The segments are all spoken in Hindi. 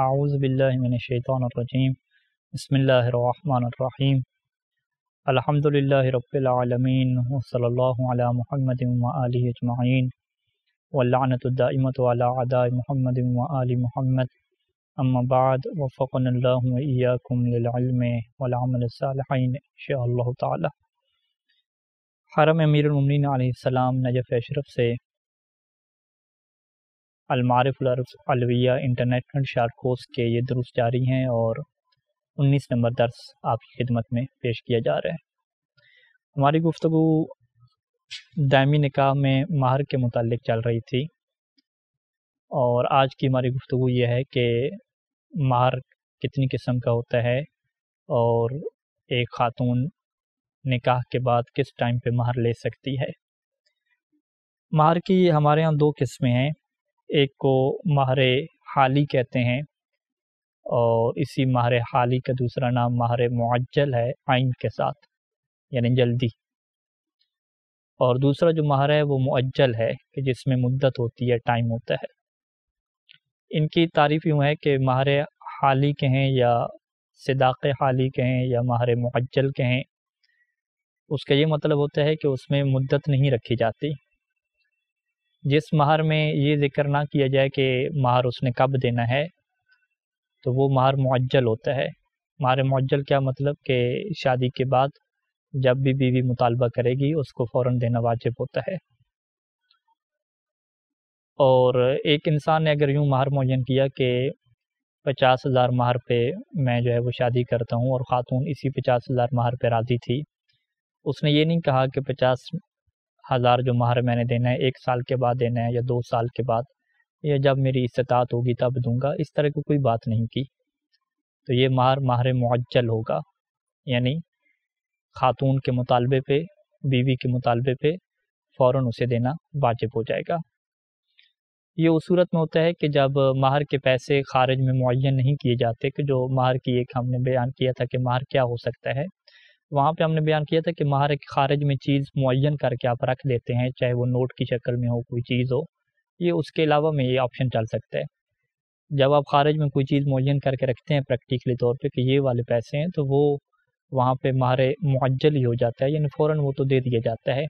आउज़बिल्लिमिनशैतरजीम बसमीम अलहमदिल्ला रबालमीन वसल महमद अजमाइन वल्लानतमतवाला महमद आल महमद अम्माबाद वफ़क़नल्लाकुम वलामलसालहन शाह ताली हरम अमीरमिन आसमाम नजफ़ अशरफ से अलमारफ़लर्फ अलविया इंटरनेशनल शार्क कोर्स के ये दुरुस्त जारी हैं और 19 नंबर दर्स आपकी खिदमत में पेश किया जा रहा है हमारी गुफ्तु दायमी निकाह में माहर के मतलब चल रही थी और आज की हमारी गुफ्तु ये है कि माहर कितनी किस्म का होता है और एक ख़ातून निकाह के बाद किस टाइम पे माहर ले सकती है माहर की हमारे यहाँ दो किस्में हैं एक को माहर हाली कहते हैं और इसी माहर हाली का दूसरा नाम माहर मुआजल है आइन के साथ यानी जल्दी और दूसरा जो माहर है वो मुअज्जल है कि जिसमें मुद्दत होती है टाइम होता है इनकी तारीफ यूँ है कि माहर हाली के हैं या सिदाक हाली के हैं या माहर मुअज्जल के हैं उसका ये मतलब होता है कि उसमें मुद्दत नहीं रखी जाती जिस महर में ये जिक्र ना किया जाए कि महर उसने कब देना है तो वो महर मुअज्जल होता है महर मुअज्जल क्या मतलब कि शादी के बाद जब भी बीवी मुतालबा करेगी उसको फ़ौर देना वाजिब होता है और एक इंसान ने अगर यूँ महर मुन किया कि पचास हज़ार महर पे मैं जो है वो शादी करता हूँ और ख़ातून इसी पचास हज़ार महर पे राज़ी थी उसने ये नहीं कहा कि पचास हज़ार जो माहर मैंने देना है एक साल के बाद देना है या दो साल के बाद या जब मेरी इस्तात होगी तब दूंगा इस तरह की कोई बात नहीं की तो ये माहर माहर मुज्जल होगा यानी खातून के मुतालबे पे बीवी के मुतालबे पे फ़ौर उसे देना वाजिब हो जाएगा ये उस सूरत में होता है कि जब माहर के पैसे खारिज में मुन नहीं किए जाते कि जो माहर की एक हमने बयान किया था कि माहर क्या हो सकता है वहाँ पे हमने बयान किया था कि माहर खारिज में चीज़ मुन करके आप रख देते हैं चाहे वो नोट की शक्ल में हो कोई चीज़ हो ये उसके अलावा में ये ऑप्शन चल सकता है जब आप खारिज में कोई चीज़ मुन करके रखते हैं प्रैक्टिकली तौर पे कि ये वाले पैसे हैं तो वो वहाँ पे माहर मुअज्जल ही हो जाता है यानी फ़ौर वो तो दे दिया जाता है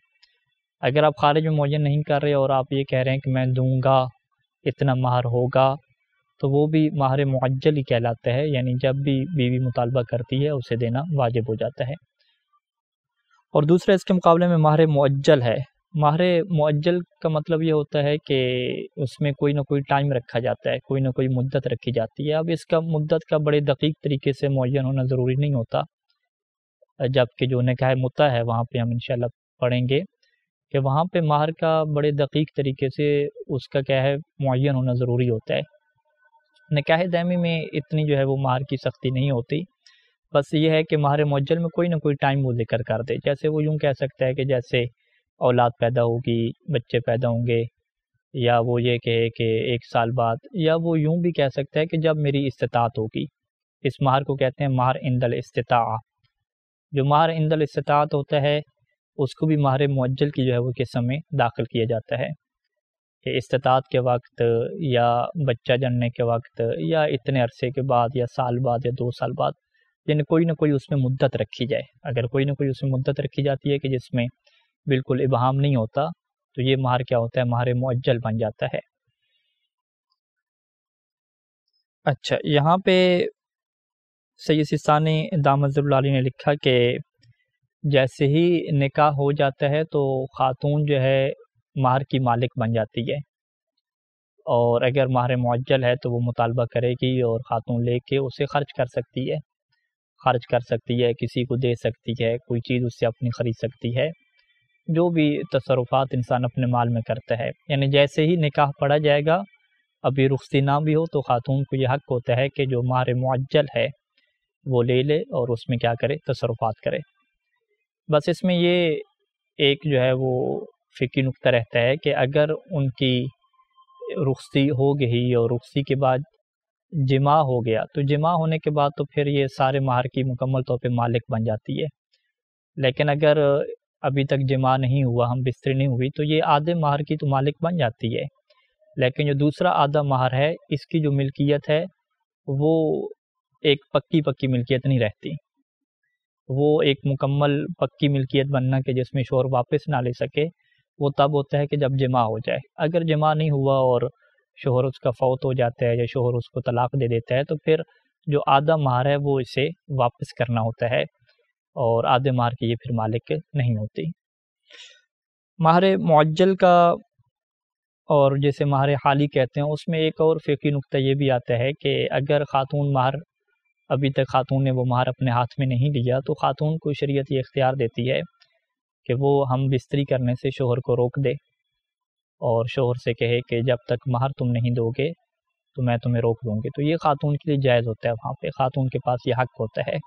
अगर आप खारिज में मुन नहीं कर रहे और आप ये कह रहे हैं कि मैं दूँगा इतना माहर होगा तो वो भी माहर मुअज्जल ही कहलाता है यानी जब भी बीवी मुतालबा करती है उसे देना वाजिब हो जाता है और दूसरा इसके मुकाबले में माहर मुअज्जल है माहर मुअज्जल का मतलब ये होता है कि उसमें कोई ना कोई टाइम रखा जाता है कोई ना कोई मुद्दत रखी जाती है अब इसका मुद्दत का बड़े दकीक तरीके से मुन होना ज़रूरी नहीं होता जबकि जो नकाह मुता है वहाँ पर हम इंशाल्लाह पढ़ेंगे कि वहाँ पर माहर का बड़े दकीक तरीके से उसका क्या है मुन होना ज़रूरी होता है निकाह दैमी में इतनी जो है वो माहर की सख्ती नहीं होती बस ये है कि माहर मुजल में कोई ना कोई टाइम वो जिक्र कर दे जैसे वो यूँ कह सकता है कि जैसे औलाद पैदा होगी बच्चे पैदा होंगे या वो ये कहे कि एक साल बाद या वो यूँ भी कह सकता है कि जब मेरी इस्तात होगी इस माहर को कहते हैं माहर इंदल इस्ता जो माहर इंदल इस्तात होता है उसको भी माहर मुजल की जो है वो किस्म में दाखिल किया जाता है कि इस्तात के वक्त या बच्चा जनने के वक्त या इतने अरसे के बाद या साल बाद या दो साल बाद यानी कोई ना कोई उसमें मुद्दत रखी जाए अगर कोई ना कोई उसमें मुद्दत रखी जाती है कि जिसमें बिल्कुल इबहम नहीं होता तो ये महार क्या होता है महार मुअज्जल बन जाता है अच्छा यहाँ पे सैद सिस्तानी दामजुल्लाली ने लिखा कि जैसे ही निकाह हो जाता है तो ख़ातून जो है माहर की मालिक बन जाती है और अगर माहर मुअज्जल है तो वो मुतालबा करेगी और ख़ातून ले उसे ख़र्च कर सकती है खर्च कर सकती है किसी को दे सकती है कोई चीज़ उससे अपनी ख़रीद सकती है जो भी तसरुफ़ात इंसान अपने माल में करता है यानी जैसे ही निकाह पढ़ा जाएगा अभी रुखसी ना भी हो तो ख़ातून को यह हक होता है कि जो मार मुअज्जल है वो ले ले और उसमें क्या करे तसरुफ़ात करे बस इसमें ये एक जो है वो फ़िकी नुक़ा रहता है कि अगर उनकी रुखसी हो गई और रुखसी के बाद जिमा हो गया तो जिमा होने के बाद तो फिर ये सारे महार की मुकम्मल तौर पे मालिक बन जाती है लेकिन अगर अभी तक जिमा नहीं हुआ हम बिस्तर नहीं हुई तो ये आधे महार की तो मालिक बन जाती है लेकिन जो दूसरा आधा महार है इसकी जो मिल्कियत है वो एक पक्की पक्की मिल्कियत नहीं रहती वो एक मुकम्मल पक्की मिल्कियत बनना के जिसमें शोर वापस ना ले सके वो तब होता है कि जब जमा हो जाए अगर जमा नहीं हुआ और शोहर उसका फौत हो जाता है या शोहर उसको तलाक दे देता है तो फिर जो आधा मार है वो इसे वापस करना होता है और आधे मार की ये फिर मालिक नहीं होती माहर मुअज्जल का और जैसे माहर हाली कहते हैं उसमें एक और फ़िकी नुकता ये भी आता है कि अगर ख़ातून माहर अभी तक ख़ातून ने वो माहर अपने हाथ में नहीं लिया तो ख़ातून को शरीयत ये इख्तियार देती है कि वो हम बिस्तरी करने से शोहर को रोक दे और शोहर से कहे कि जब तक माहर तुम नहीं दोगे तो मैं तुम्हें रोक दूँगी तो ये ख़ातून के लिए जायज़ होता है वहाँ पे ख़ातून के पास ये हक़ होता है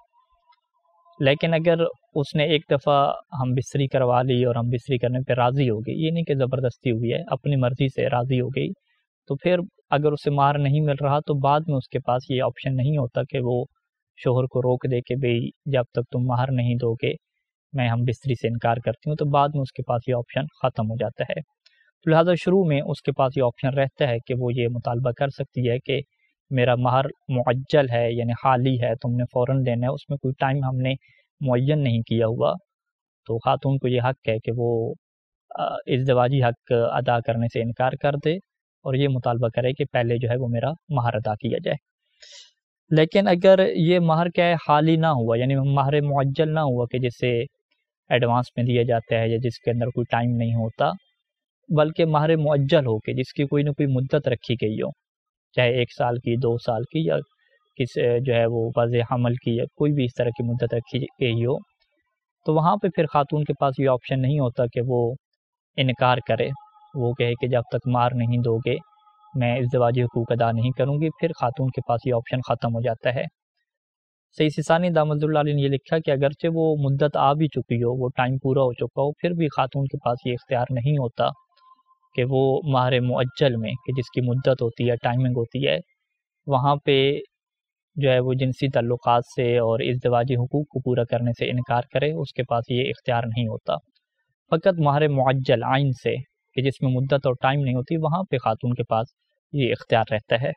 लेकिन अगर उसने एक दफ़ा हम बिस्तरी करवा ली और हम बिस्तरी करने पे राज़ी हो गई ये नहीं कि ज़बरदस्ती हुई है अपनी मर्ज़ी से राज़ी हो गई तो फिर अगर उसे मार नहीं मिल रहा तो बाद में उसके पास ये ऑप्शन नहीं होता कि वो शोहर को रोक दे के भाई जब तक तुम माहर नहीं दोगे मैं हम बिस्तरी से इनकार करती हूँ तो बाद में उसके पास ये ऑप्शन ख़त्म हो जाता है तो लिहाजा शुरू में उसके पास ये ऑप्शन रहता है कि वो ये मुतालबा कर सकती है कि मेरा महर मुअज्जल है यानी हाली है तुमने तो फ़ौर देना है उसमें कोई टाइम हमने मुन नहीं किया हुआ तो ख़ातून को ये हक़ है कि वो इजवाजी हक़ अदा करने से इनकार कर दे और ये मुतालबा करे कि पहले जो है वो मेरा माहर अदा किया जाए लेकिन अगर ये माहर क्या है हाली ना हुआ यानी माहर मुअज्जल ना हुआ कि जिसे एडवांस में दिया जाता है या जिसके अंदर कोई टाइम नहीं होता बल्कि माहर मुअज्जल हो के जिसकी कोई ना कोई मुद्दत रखी गई हो चाहे एक साल की दो साल की या किस जो है वो वज हमल की या कोई भी इस तरह की मुद्दत रखी गई हो तो वहाँ पे फिर ख़ातून के पास ये ऑप्शन नहीं होता कि वो इनकार करे वो कहे कि जब तक मार नहीं दोगे मैं इस दवाजी हकूक अदा नहीं करूँगी फिर खातून के पास ये ऑप्शन ख़त्म हो जाता है सही सिसानी दामदुल्ला ने यह लिखा कि अगरचे वो मुद्दत आ भी चुकी हो वो टाइम पूरा हो चुका हो फिर भी खातून के पास ये इख्तियार नहीं होता कि वो माहर मुअज्जल में कि जिसकी मुद्दत होती है टाइमिंग होती है वहाँ पे जो है वो जिनसी तल्लुक़ से और इसदवाजी हकूक़ को पूरा करने से इनकार करे उसके पास ये इख्तियार नहीं होता फ़कत माहर मुअज्जल आइन से कि जिसमें मुद्दत और टाइम नहीं होती वहाँ पे ख़ातून के पास ये इख्तियार रहता है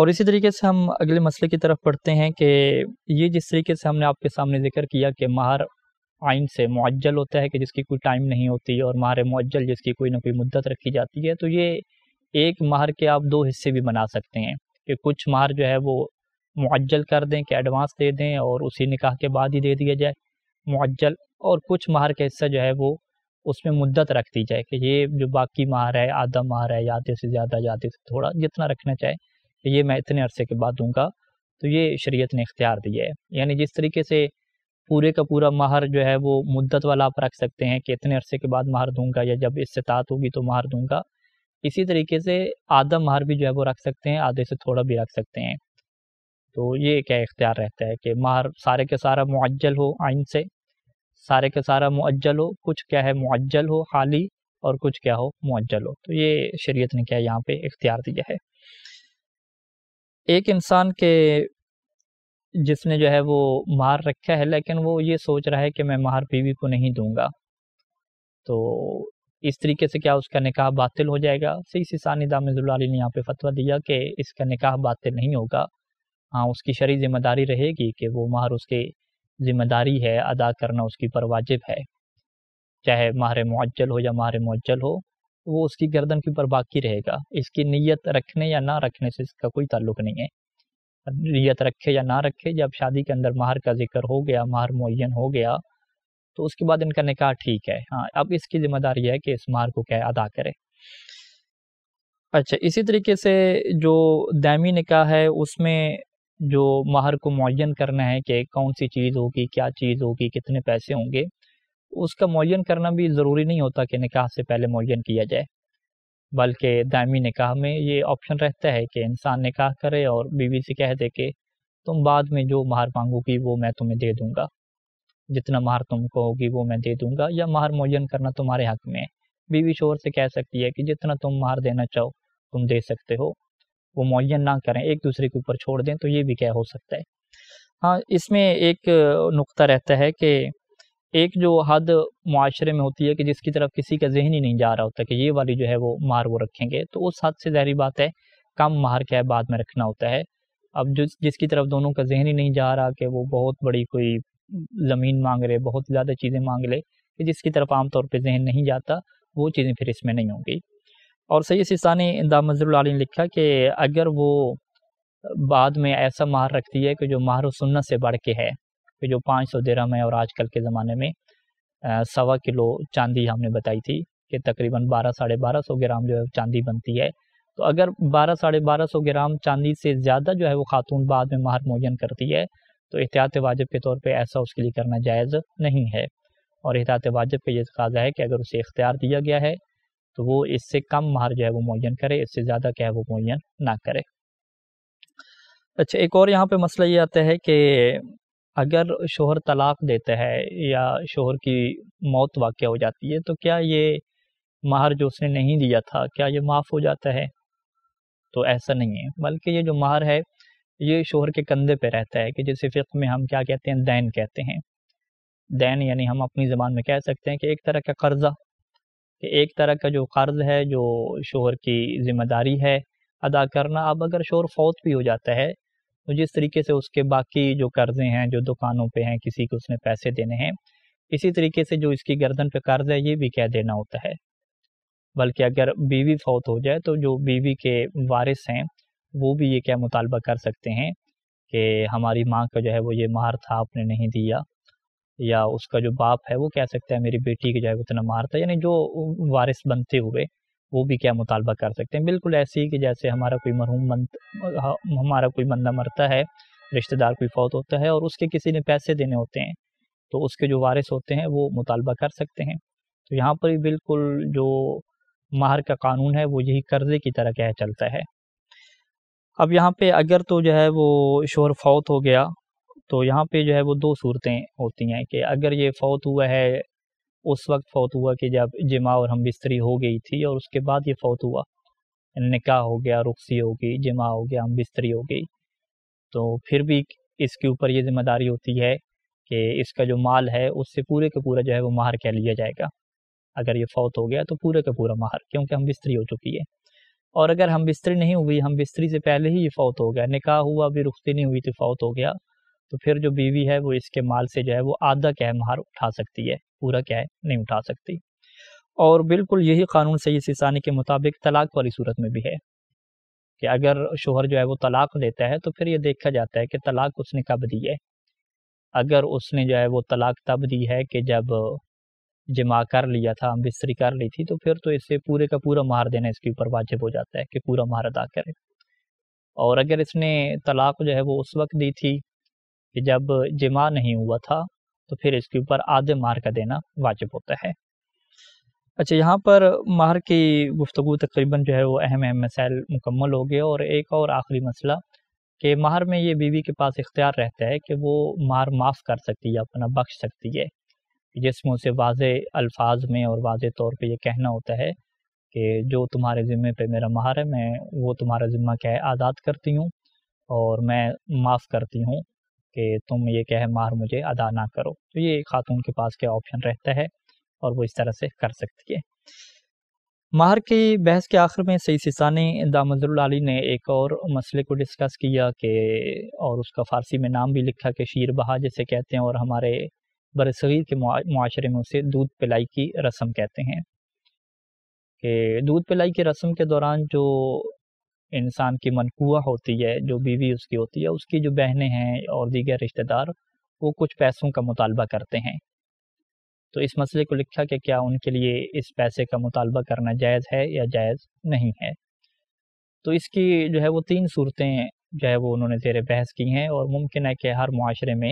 और इसी तरीके से हम अगले मसले की तरफ पढ़ते हैं कि ये जिस तरीके से हमने आपके सामने जिक्र किया कि माहर आइन से मुआजल होता है कि जिसकी कोई टाइम नहीं होती और माहर मुअज्जल जिसकी कोई ना कोई मुद्दत रखी जाती है तो ये एक माहर के आप दो हिस्से भी बना सकते हैं कि कुछ माहर जो है वो मुआजल कर दें कि एडवांस दे दें और उसी निकाह के बाद ही दे दिया जाए मुआजल और कुछ माहर का हिस्सा जो है वो उसमें मुद्दत रख दी जाए कि ये जो बाकी माहर है आधा माहर है या आधे से ज़्यादा या से थोड़ा जितना रखना चाहे कि ये मैं इतने अरसे के बाद दूंगा तो ये शरीयत ने इख्तियार दिया है यानी जिस तरीके से पूरे का पूरा माहर जो है वो मुद्दत वाला आप रख सकते हैं कि इतने अरसे के बाद माहर दूंगा या जब इससे तात होगी तो माहर दूंगा इसी तरीके से आधा माहर भी जो है वो रख सकते हैं आधे से थोड़ा भी रख सकते हैं तो ये क्या इख्तियार रहता है कि माहर सारे के सारा मुअज्जल हो आइन से सारे के सारा मुअज्जल हो कुछ क्या है मुअज्जल हो खाली और कुछ क्या हो मुअज्जल हो तो ये शरीयत ने क्या यहाँ पे इख्तियार दिया है एक इंसान के जिसने जो है वो मार रखा है लेकिन वो ये सोच रहा है कि मैं मार बीवी को नहीं दूंगा तो इस तरीके से क्या उसका निकाह बातिल हो जाएगा सही सिसानी दामजुल्लाली ने यहाँ पे फतवा दिया कि इसका निकाह बातिल नहीं होगा हाँ उसकी शरी जिम्मेदारी रहेगी कि वो माहर उसकी जिम्मेदारी है अदा करना उसकी पर वाजिब है चाहे माहर मुअज्जल हो या माहर मुअज्जल हो वो उसकी गर्दन के ऊपर बाकी रहेगा इसकी नीयत रखने या ना रखने से इसका कोई ताल्लुक नहीं है नियत तो रखे या ना रखे जब शादी के अंदर माहर का जिक्र हो गया माहर मुन हो गया तो उसके बाद इनका निकाह ठीक है हाँ अब इसकी जिम्मेदारी है कि इस माहर को क्या अदा करें अच्छा इसी तरीके से जो दैमी निकाह है उसमें जो माहर को मुन करना है कि कौन सी चीज़ होगी क्या चीज़ होगी कितने पैसे होंगे उसका मुन करना भी ज़रूरी नहीं होता कि निकाह से पहले मुन किया जाए बल्कि दायमी निकाह में ये ऑप्शन रहता है कि इंसान निकाह करे और बीवी से कह दे कि तुम बाद में जो माहर मांगोगी वो मैं तुम्हें दे दूंगा जितना माहर तुम कहोगी वो मैं दे दूंगा या माहर मोयन करना तुम्हारे हक में है बीवी शोर से कह सकती है कि जितना तुम माहर देना चाहो तुम दे सकते हो वो मुयन ना करें एक दूसरे के ऊपर छोड़ दें तो ये भी क्या हो सकता है हाँ इसमें एक नुकता रहता है कि एक जो हद माशरे में होती है कि जिसकी तरफ किसी का जहन ही नहीं जा रहा होता कि ये वाली जो है वो मार वो रखेंगे तो उस हद से जहरी बात है कम मार क्या है बाद में रखना होता है अब जो जिसकी तरफ दोनों का जहन ही नहीं जा रहा कि वो बहुत बड़ी कोई ज़मीन मांग रहे बहुत ज़्यादा चीज़ें मांग ले कि जिसकी तरफ आमतौर पर जहन नहीं जाता वो चीज़ें फिर इसमें नहीं होंगी और सैद सिस्तानी दाम मजरुल लिखा कि अगर वो बाद में ऐसा माहर रखती है कि जो माहर सुन्नत से बढ़ के है पे जो पाँच सौ दिरहम है और आजकल के ज़माने में सवा किलो चांदी हमने बताई थी कि तकरीबन बारह साढ़े बारह सौ ग्राम जो है चांदी बनती है तो अगर बारह साढ़े बारह सौ ग्राम चांदी से ज़्यादा जो है वो खातून बाद में माहर मोजन करती है तो एहतियात वाजिब के तौर पर ऐसा उसके लिए करना जायज़ नहीं है और एहतियात वाजिब का ये तकाजा है कि अगर उसे इख्तियार दिया गया है तो वो इससे कम माहर जो है वो मुन करे इससे ज़्यादा क्या है वो मुन ना करे अच्छा एक और यहाँ पे मसला ये आता है कि अगर शोहर तलाक देता है या शोहर की मौत वाक़ हो जाती है तो क्या ये माहर जो उसने नहीं दिया था क्या ये माफ़ हो जाता है तो ऐसा नहीं है बल्कि ये जो माहर है ये शोहर के कंधे पे रहता है कि जैसे फ़िक्र में हम क्या कहते हैं दैन कहते हैं दैन यानी हम अपनी ज़बान में कह सकते हैं कि एक तरह का कर्ज़ा कि एक तरह का जो कर्ज़ है जो शोहर की ज़िम्मेदारी है अदा करना अब अगर शोर फौत भी हो जाता है तो जिस तरीके से उसके बाकी जो कर्जे हैं जो दुकानों पे हैं किसी को उसने पैसे देने हैं इसी तरीके से जो इसकी गर्दन पे कर्ज है ये भी कह देना होता है बल्कि अगर बीवी फौत हो जाए तो जो बीवी के वारिस हैं वो भी ये क्या मुतालबा कर सकते हैं कि हमारी माँ का जो है वो ये मार था आपने नहीं दिया या उसका जो बाप है वो कह सकता है मेरी बेटी की जो है उतना मार था यानी जो वारिस बनते हुए वो भी क्या मुतालबा कर सकते हैं बिल्कुल ऐसे ही कि जैसे हमारा कोई मरहूम हमारा कोई बंदा मरता है रिश्तेदार कोई फौत होता है और उसके किसी ने पैसे देने होते हैं तो उसके जो वारिस होते हैं वो मुतालबा कर सकते हैं तो यहाँ पर बिल्कुल जो माहर का कानून है वो यही कर्जे की तरह क्या चलता है अब यहाँ पे अगर तो जो है वो शोहर फौत हो गया तो यहाँ पे जो है वो दो सूरतें होती हैं कि अगर ये फौत हुआ है उस वक्त फौत हुआ कि जब जिमा और हम बिस्तरी हो गई थी और उसके बाद ये फौत हुआ निकाह हो गया रुखसी हो गई जमा हो गया हम बिस्तरी हो गई तो फिर भी इसके ऊपर ये जिम्मेदारी होती है कि इसका जो माल है उससे पूरे का पूरा जो है वो माहर कह लिया जाएगा अगर ये फौत हो गया तो पूरे का पूरा माहर क्योंकि हम बिस्तरी हो चुकी है और अगर हम बिस्तरी नहीं हुई हम बिस्तरी से पहले ही ये फौत हो गया निकाह हुआ अभी रुखती नहीं हुई तो फौत हो गया तो फिर जो बीवी है वो इसके माल से जो है वो आधा क्या माहर उठा सकती है पूरा क्या है नहीं उठा सकती और बिल्कुल यही कानून सही सिसानी के मुताबिक तलाक वाली सूरत में भी है कि अगर शोहर जो है वो तलाक लेता है तो फिर ये देखा जाता है कि तलाक उसने कब दी है अगर उसने जो है वो तलाक तब दी है कि जब जमा कर लिया था बिस्तरी कर ली थी तो फिर तो इसे पूरे का पूरा मार देना इसके ऊपर वाजिब हो जाता है कि पूरा मार अदा करे और अगर इसने तलाक जो है वो उस वक्त दी थी कि जब जमा नहीं हुआ था तो फिर इसके ऊपर आधे मार का देना वाजिब होता है अच्छा यहाँ पर माहर की गुफ्तु तकरीबन जो है वो अहम अहम मसाइल मुकम्मल हो गए और एक और आखिरी मसला कि माहर में ये बीवी के पास इख्तियार रहता है कि वो माहर माफ़ कर सकती है अपना बख्श सकती है जिसमें उसे वाज अल्फाज में और वाज तौर पर यह कहना होता है कि जो तुम्हारे ज़िम्मे पे मेरा माहर है मैं वो तुम्हारा ज़िम्मा क्या है आज़ाद करती हूँ और मैं माफ़ करती हूँ कि तुम ये कह मार मुझे अदा ना करो तो ये खातून के पास क्या ऑप्शन रहता है और वो इस तरह से कर सकती है माहर की बहस के आखिर में सही सिसानी दामजुलाली ने एक और मसले को डिस्कस किया कि और उसका फ़ारसी में नाम भी लिखा कि शीर बहा जैसे कहते हैं और हमारे बरसगीर के माशरे में उसे दूध पिलाई की रस्म कहते हैं कि दूध पिलाई की रस्म के दौरान जो इंसान की मनकुआ होती है जो बीवी उसकी होती है उसकी जो बहनें हैं और दीगर रिश्तेदार वो कुछ पैसों का मुतालबा करते हैं तो इस मसले को लिखा कि क्या उनके लिए इस पैसे का मुतालबा करना जायज़ है या जायज़ नहीं है तो इसकी जो है वो तीन सूरतें जो है वो उन्होंने जेर बहस की हैं और मुमकिन है कि हर माशरे में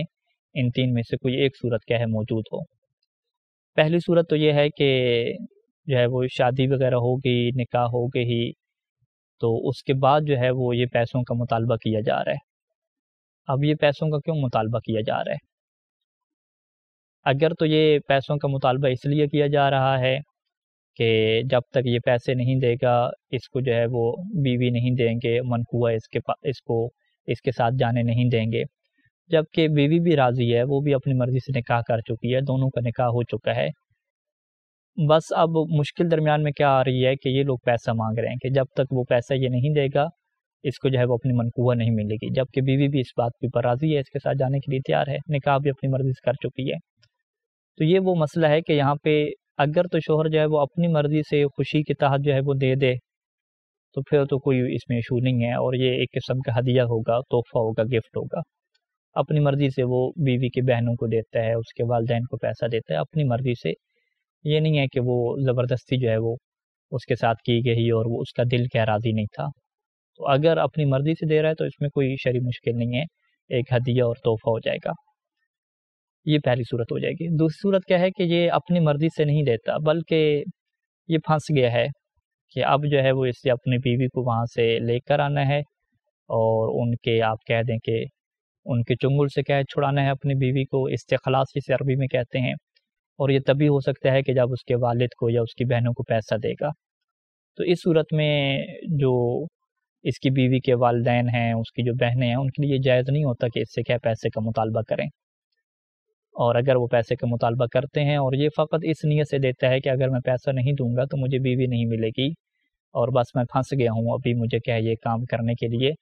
इन तीन में से कोई एक सूरत क्या है मौजूद हो पहली सूरत तो ये है कि जो है वो शादी वगैरह होगी निकाह हो गई तो उसके बाद जो है वो ये पैसों का मुतालबा किया जा रहा है अब ये पैसों का क्यों मुतालबा किया जा रहा है अगर तो ये पैसों का मुतालबा इसलिए किया जा रहा है कि जब तक ये पैसे नहीं देगा इसको जो है वो बीवी नहीं देंगे मनकुआ इसके इसको इसके साथ जाने नहीं देंगे जबकि बीवी भी राज़ी है वो भी अपनी मर्ज़ी से निकाह कर चुकी है दोनों का निकाह हो चुका है बस अब मुश्किल दरमियान में क्या आ रही है कि ये लोग पैसा मांग रहे हैं कि जब तक वो पैसा ये नहीं देगा इसको जो है वो अपनी मनकुआ नहीं मिलेगी जबकि बीवी भी इस बात पर राजी है इसके साथ जाने के लिए तैयार है निकाह भी अपनी मर्जी से कर चुकी है तो ये वो मसला है कि यहाँ पे अगर तो शोहर जो है वो अपनी मर्ज़ी से खुशी के तहत जो है वो दे दे तो फिर तो कोई इसमें इशू नहीं है और ये एक किस्म का हदिया होगा तोहफा होगा गिफ्ट होगा अपनी मर्ज़ी से वो बीवी की बहनों को देता है उसके वालदेन को पैसा देता है अपनी मर्ज़ी से ये नहीं है कि वो ज़बरदस्ती जो है वो उसके साथ की गई और वो उसका दिल क्या राज़ी नहीं था तो अगर अपनी मर्ज़ी से दे रहा है तो इसमें कोई शरी मुश्किल नहीं है एक हदिया और तोहफ़ा हो जाएगा ये पहली सूरत हो जाएगी दूसरी सूरत क्या है कि ये अपनी मर्ज़ी से नहीं देता बल्कि ये फंस गया है कि अब जो है वो इसे अपनी बीवी को वहाँ से लेकर आना है और उनके आप कह दें कि उनके चुंगुल से कह छुड़ाना है अपनी बीवी को इस्तेखलासी से अरबी में कहते हैं और ये तभी हो सकता है कि जब उसके वालिद को या उसकी बहनों को पैसा देगा तो इस सूरत में जो इसकी बीवी के वालदेन हैं उसकी जो बहनें हैं उनके लिए जायज़ नहीं होता कि इससे क्या पैसे का मुतालबा करें और अगर वो पैसे का मुतालबा करते हैं और ये फ़कत इस नीयत से देता है कि अगर मैं पैसा नहीं दूंगा तो मुझे बीवी नहीं मिलेगी और बस मैं फंस गया हूँ अभी मुझे क्या है ये काम करने के लिए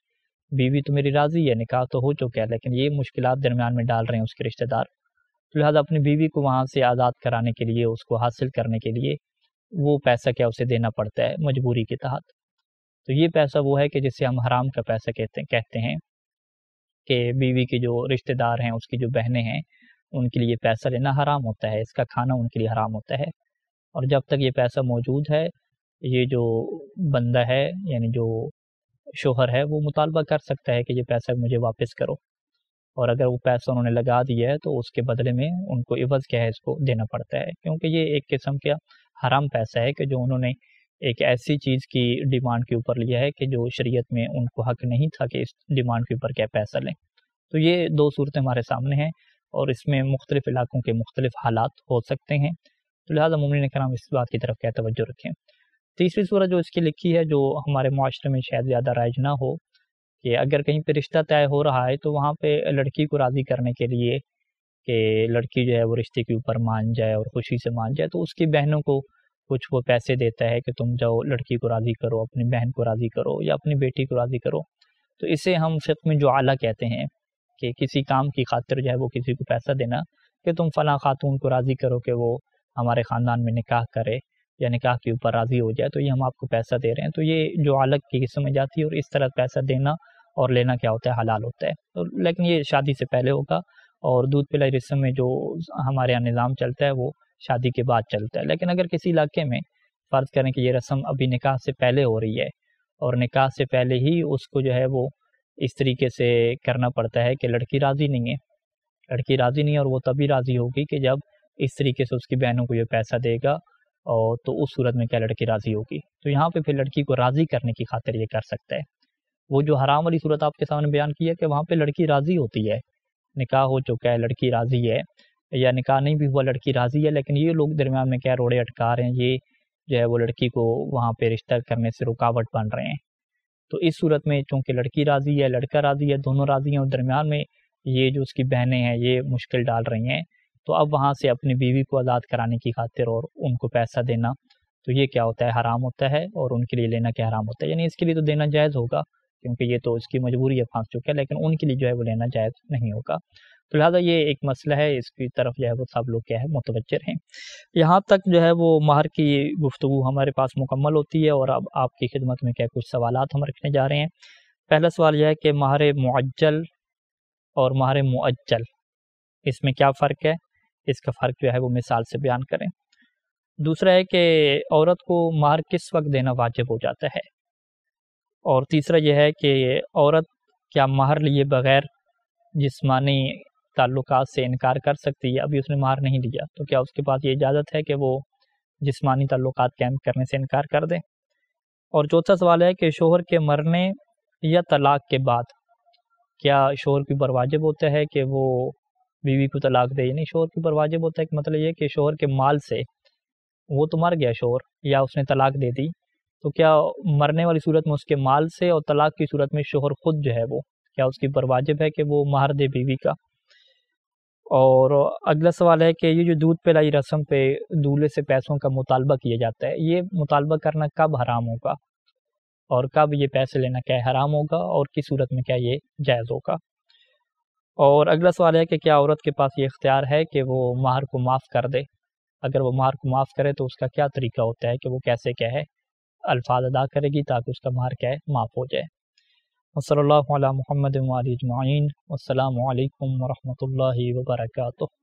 बीवी तो मेरी राज़ी है निकाह तो हो चुका है लेकिन ये मुश्किल दरमियान में डाल रहे हैं उसके रिश्तेदार तो लिहाजा अपनी बीवी को वहाँ से आज़ाद कराने के लिए उसको हासिल करने के लिए वो पैसा क्या उसे देना पड़ता है मजबूरी के तहत तो ये पैसा वो है कि जिसे हम हराम का पैसा कहते कहते हैं कि बीवी के जो रिश्तेदार हैं उसकी जो बहनें हैं उनके लिए पैसा लेना हराम होता है इसका खाना उनके लिए हराम होता है और जब तक ये पैसा मौजूद है ये जो बंदा है यानी जो शोहर है वो मुतालबा कर सकता है कि ये पैसा मुझे वापस करो और अगर वो पैसा उन्होंने लगा दिया है तो उसके बदले में उनको इवज क्या है इसको देना पड़ता है क्योंकि ये एक किस्म का हराम पैसा है कि जो उन्होंने एक ऐसी चीज़ की डिमांड के ऊपर लिया है कि जो शरीयत में उनको हक नहीं था कि इस डिमांड के ऊपर क्या पैसा लें तो ये दो सूरतें हमारे सामने हैं और इसमें मुख्तलिफ़ इलाकों के मुख्तलिफ हालात हो सकते हैं तो लिहाजा ममिन कराम इस बात की तरफ क्या तवज्जो रखें तीसरी सूरत जो इसकी लिखी है जो हमारे माशरे में शायद ज़्यादा राइज ना हो कि अगर कहीं पे रिश्ता तय हो रहा है तो वहाँ पे लड़की को राज़ी करने के लिए कि लड़की जो है वो रिश्ते के ऊपर मान जाए और खुशी से मान जाए तो उसकी बहनों को कुछ वो पैसे देता है कि तुम जाओ लड़की को राज़ी करो अपनी बहन को राज़ी करो या अपनी बेटी को राज़ी करो तो इसे हम फिक में जो आला कहते हैं कि किसी काम की खातिर जो है वो किसी को पैसा देना कि तुम फला खातून को राज़ी करो कि वो हमारे ख़ानदान में निकाह करे यानी कि आपके ऊपर राज़ी हो जाए तो ये हम आपको पैसा दे रहे हैं तो ये जो अलग की किस्म में जाती है और इस तरह पैसा देना और लेना क्या होता है हलाल होता है तो लेकिन ये शादी से पहले होगा और दूध पिलाई रस्म में जो हमारे यहाँ निज़ाम चलता है वो शादी के बाद चलता है लेकिन अगर किसी इलाके में फ़र्ज़ करें कि ये रस्म अभी निकाह से पहले हो रही है और निकाह से पहले ही उसको जो है वो इस तरीके से करना पड़ता है कि लड़की राज़ी नहीं है लड़की राज़ी नहीं है और वो तभी राज़ी होगी कि जब इस तरीके से उसकी बहनों को ये पैसा देगा और तो उस सूरत में क्या लड़की राज़ी होगी तो यहाँ पे फिर लड़की को राज़ी करने की खातिर ये कर सकता है वो जो हराम वाली सूरत आपके सामने बयान की है कि वहाँ पे लड़की राज़ी होती है निकाह हो चुका है लड़की राज़ी है या निकाह नहीं भी हुआ लड़की राज़ी है लेकिन ये लोग दरमियान में क्या रोड़े अटका रहे हैं ये जो है वो लड़की को वहाँ पर रिश्ता करने से रुकावट बन रहे हैं तो इस सूरत में चूँकि लड़की राज़ी है लड़का राज़ी है दोनों राज़ी हैं और दरमियान में ये जो उसकी बहनें हैं ये मुश्किल डाल रही हैं तो अब वहाँ से अपनी बीवी को आज़ाद कराने की खातिर और उनको पैसा देना तो ये क्या होता है हराम होता है और उनके लिए लेना क्या हराम होता है यानी इसके लिए तो देना जायज़ होगा क्योंकि ये तो उसकी मजबूरी है फांस चुका है लेकिन उनके लिए जो है वो लेना जायज़ नहीं होगा तो लिहाजा ये एक मसला है इसकी तरफ जो है वो सब लोग क्या है मुतवजर हैं यहाँ तक जो है वो माहर की गुफ्तु हमारे पास मुकम्मल होती है और अब आपकी खिदमत में क्या कुछ सवाल हम रखने जा रहे हैं पहला सवाल यह है कि माहर मुअज्जल और माहर मुअज्जल इसमें क्या फ़र्क है इसका फ़र्क जो है वो मिसाल से बयान करें दूसरा है कि औरत को मार किस वक्त देना वाजिब हो जाता है और तीसरा यह है कि औरत क्या माहर लिए बगैर जिसमानी ताल्लुक से इनकार कर सकती है अभी उसने मार नहीं लिया तो क्या उसके पास ये इजाज़त है कि वो जिसमानी ताल्लुक कैम करने से इनकार कर दें और चौथा सवाल है कि शोहर के मरने या तलाक के बाद क्या शोहर की बरवाजिब होता है कि वो बीवी को तलाक तो दे यानी शोहर के ऊपर वाजिब होता है कि मतलब ये कि शोहर के माल से वो तो मर गया शोहर या उसने तलाक दे दी तो क्या मरने वाली सूरत में उसके माल से और तलाक की सूरत में शोहर खुद जो है वो क्या उसकी ऊपर वाजिब है कि वो मार दे बीवी का और अगला सवाल है कि ये जो दूध पिलाई रस्म पे दूल्हे से पैसों का मुतालबा किया जाता है ये मुतालबा करना कब हराम होगा और कब ये पैसे लेना क्या हराम होगा और किस सूरत में क्या ये जायज़ होगा और अगला सवाल है कि क्या औरत के पास ये इख्तियार है कि वो माहर को माफ़ कर दे अगर वो माहर को माफ़ करे तो उसका क्या तरीका होता है कि वो कैसे कहे अल्फाज अदा करेगी ताकि उसका माहर क्या है माफ़ हो जाए वसल महमद जमाइन अल्लाम वरहमल वर्का